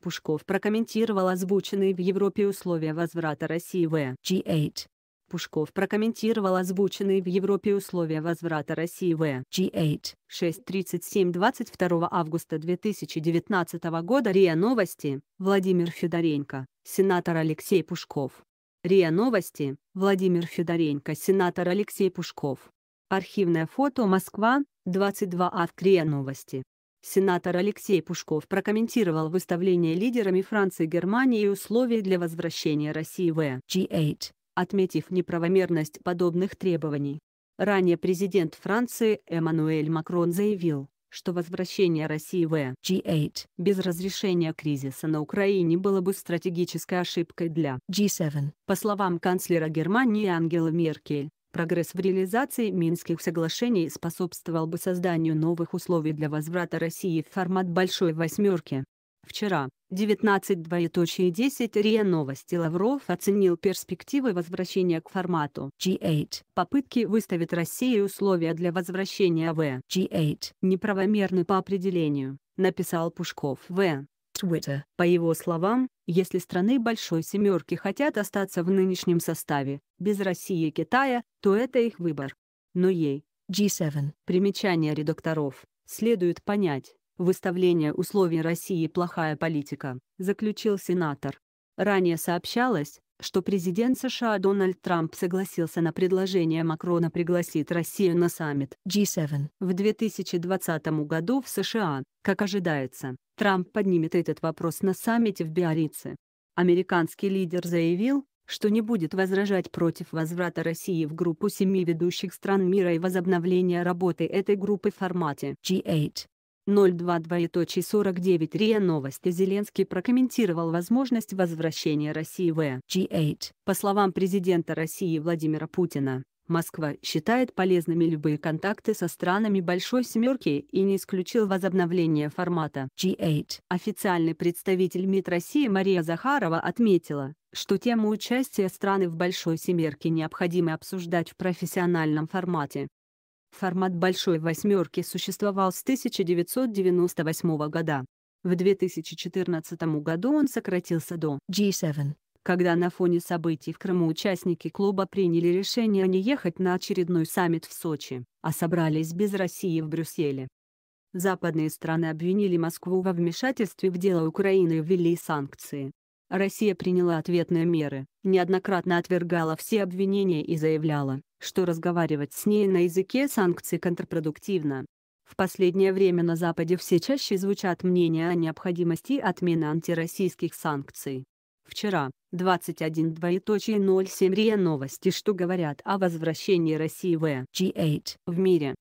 Пушков прокомментировал озвученные в Европе условия возврата России в G8. Пушков прокомментировал озвученные в Европе условия возврата России в G8 6.37 22 августа 2019 года РИА Новости, Владимир Федоренко, сенатор Алексей Пушков. РИА Новости, Владимир Федоренко, сенатор Алексей Пушков. Архивное фото Москва, 22 авт РИА Новости. Сенатор Алексей Пушков прокомментировал выставление лидерами Франции и Германии условий для возвращения России в G8, отметив неправомерность подобных требований. Ранее президент Франции Эммануэль Макрон заявил, что возвращение России в G8 без разрешения кризиса на Украине было бы стратегической ошибкой для G7. По словам канцлера Германии Ангела Меркель, Прогресс в реализации Минских соглашений способствовал бы созданию новых условий для возврата России в формат «Большой восьмерки». Вчера, 19.10 РИА Новости Лавров оценил перспективы возвращения к формату G8. Попытки выставить России условия для возвращения в G8 неправомерны по определению, написал Пушков в. Уэта. По его словам, если страны Большой Семерки хотят остаться в нынешнем составе, без России и Китая, то это их выбор. Но ей, G7, примечание редакторов, следует понять, выставление условий России плохая политика, заключил сенатор. Ранее сообщалось, что президент США Дональд Трамп согласился на предложение Макрона пригласить Россию на саммит G7 в 2020 году в США. Как ожидается, Трамп поднимет этот вопрос на саммите в Биорице. Американский лидер заявил, что не будет возражать против возврата России в группу семи ведущих стран мира и возобновления работы этой группы в формате G8. 02.49 РИА Новости Зеленский прокомментировал возможность возвращения России в G8. По словам президента России Владимира Путина, Москва считает полезными любые контакты со странами Большой Семерки и не исключил возобновление формата G8. Официальный представитель МИД России Мария Захарова отметила, что тему участия страны в Большой Семерке необходимо обсуждать в профессиональном формате. Формат «Большой восьмерки» существовал с 1998 года. В 2014 году он сократился до G7. Когда на фоне событий в Крыму участники клуба приняли решение не ехать на очередной саммит в Сочи, а собрались без России в Брюсселе. Западные страны обвинили Москву во вмешательстве в дело Украины и ввели санкции. Россия приняла ответные меры, неоднократно отвергала все обвинения и заявляла, что разговаривать с ней на языке санкций контрпродуктивно. В последнее время на Западе все чаще звучат мнения о необходимости отмены антироссийских санкций. Вчера, 21.07 РИА новости что говорят о возвращении России в G8 в мире.